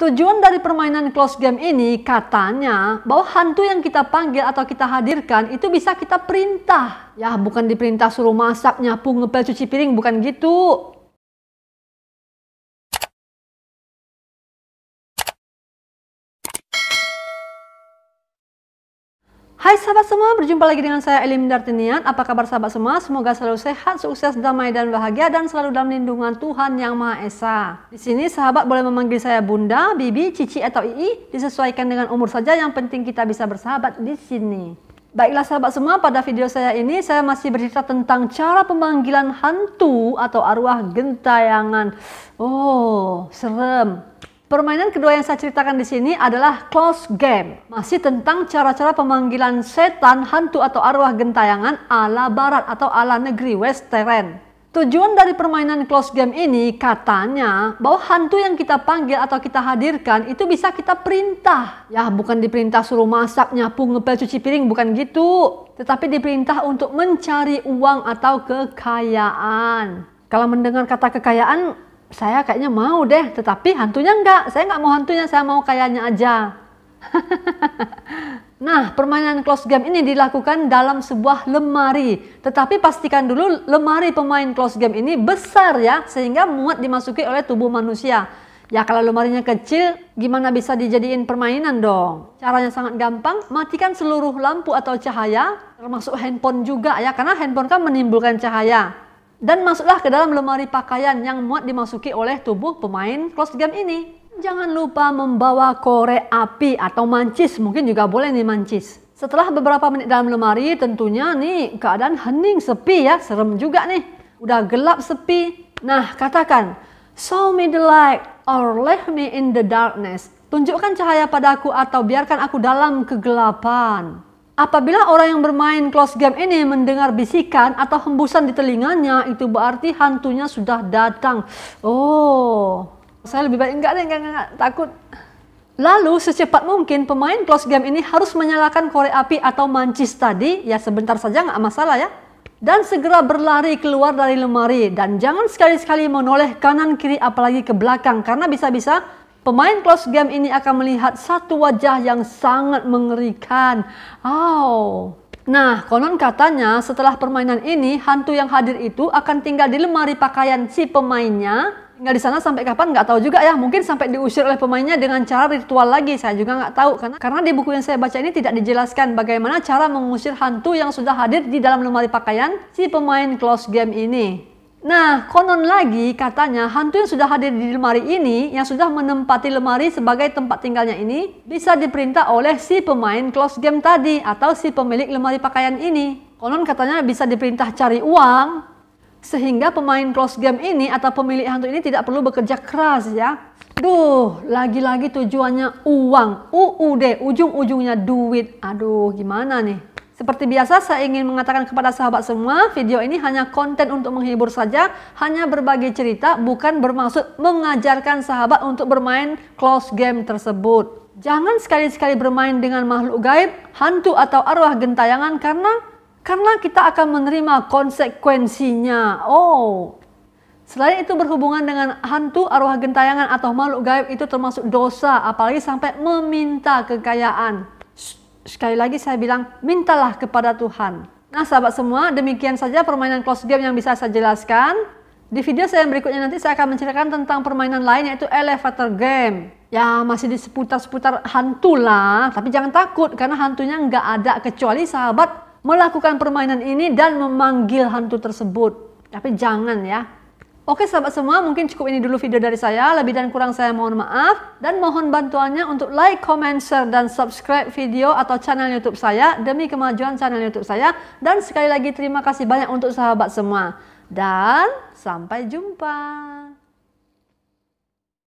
Tujuan dari permainan close game ini katanya bahwa hantu yang kita panggil atau kita hadirkan itu bisa kita perintah. Ya bukan diperintah suruh masak, nyapu, ngepel, cuci piring, bukan gitu. Hai sahabat semua, berjumpa lagi dengan saya Elim Dartinian. Apa kabar sahabat semua? Semoga selalu sehat, sukses, damai, dan bahagia, dan selalu dalam lindungan Tuhan Yang Maha Esa. Di sini sahabat boleh memanggil saya Bunda, Bibi, Cici, atau Ii, disesuaikan dengan umur saja, yang penting kita bisa bersahabat di sini. Baiklah sahabat semua, pada video saya ini saya masih bercerita tentang cara pemanggilan hantu atau arwah gentayangan. Oh, serem. Permainan kedua yang saya ceritakan di sini adalah close game. Masih tentang cara-cara pemanggilan setan, hantu atau arwah gentayangan ala barat atau ala negeri western. Tujuan dari permainan close game ini katanya bahwa hantu yang kita panggil atau kita hadirkan itu bisa kita perintah. Ya bukan diperintah suruh masak, nyapu, ngepel, cuci piring, bukan gitu. Tetapi diperintah untuk mencari uang atau kekayaan. Kalau mendengar kata kekayaan, saya kayaknya mau deh, tetapi hantunya enggak. Saya enggak mau hantunya, saya mau kayaknya aja. nah, permainan close game ini dilakukan dalam sebuah lemari. Tetapi pastikan dulu lemari pemain close game ini besar ya, sehingga muat dimasuki oleh tubuh manusia. Ya kalau lemarinya kecil, gimana bisa dijadiin permainan dong? Caranya sangat gampang, matikan seluruh lampu atau cahaya, termasuk handphone juga ya, karena handphone kan menimbulkan cahaya. Dan masuklah ke dalam lemari pakaian yang muat dimasuki oleh tubuh pemain close game ini. Jangan lupa membawa korek api atau mancis, mungkin juga boleh nih mancis. Setelah beberapa menit dalam lemari, tentunya nih keadaan hening sepi ya, serem juga nih. Udah gelap sepi. Nah, katakan, show me the light or leave me in the darkness. Tunjukkan cahaya padaku atau biarkan aku dalam kegelapan. Apabila orang yang bermain close game ini mendengar bisikan atau hembusan di telinganya, itu berarti hantunya sudah datang. Oh, saya lebih baik enggak deh, enggak, enggak, enggak takut. Lalu secepat mungkin pemain close game ini harus menyalakan korek api atau mancis tadi, ya sebentar saja nggak masalah ya. Dan segera berlari keluar dari lemari dan jangan sekali-sekali menoleh kanan kiri apalagi ke belakang karena bisa-bisa Pemain close game ini akan melihat satu wajah yang sangat mengerikan. Oh. Nah, konon katanya setelah permainan ini, hantu yang hadir itu akan tinggal di lemari pakaian si pemainnya. Tinggal di sana sampai kapan nggak tahu juga ya. Mungkin sampai diusir oleh pemainnya dengan cara ritual lagi. Saya juga nggak tahu karena karena di buku yang saya baca ini tidak dijelaskan bagaimana cara mengusir hantu yang sudah hadir di dalam lemari pakaian si pemain close game ini. Nah, konon lagi katanya hantu yang sudah hadir di lemari ini, yang sudah menempati lemari sebagai tempat tinggalnya ini, bisa diperintah oleh si pemain close game tadi atau si pemilik lemari pakaian ini. Konon katanya bisa diperintah cari uang, sehingga pemain close game ini atau pemilik hantu ini tidak perlu bekerja keras ya. Duh, lagi-lagi tujuannya uang, UUD, ujung-ujungnya duit. Aduh, gimana nih? Seperti biasa, saya ingin mengatakan kepada sahabat semua, video ini hanya konten untuk menghibur saja, hanya berbagi cerita, bukan bermaksud mengajarkan sahabat untuk bermain close game tersebut. Jangan sekali-sekali bermain dengan makhluk gaib, hantu atau arwah gentayangan karena karena kita akan menerima konsekuensinya. Oh. Selain itu berhubungan dengan hantu, arwah gentayangan atau makhluk gaib itu termasuk dosa, apalagi sampai meminta kekayaan sekali lagi saya bilang mintalah kepada Tuhan. Nah sahabat semua demikian saja permainan close game yang bisa saya jelaskan. Di video saya yang berikutnya nanti saya akan menceritakan tentang permainan lain yaitu elevator game. Ya masih di seputar-seputar hantu lah, tapi jangan takut karena hantunya nggak ada kecuali sahabat melakukan permainan ini dan memanggil hantu tersebut. Tapi jangan ya, Oke sahabat semua, mungkin cukup ini dulu video dari saya. Lebih dan kurang saya mohon maaf. Dan mohon bantuannya untuk like, comment, share, dan subscribe video atau channel Youtube saya demi kemajuan channel Youtube saya. Dan sekali lagi terima kasih banyak untuk sahabat semua. Dan sampai jumpa.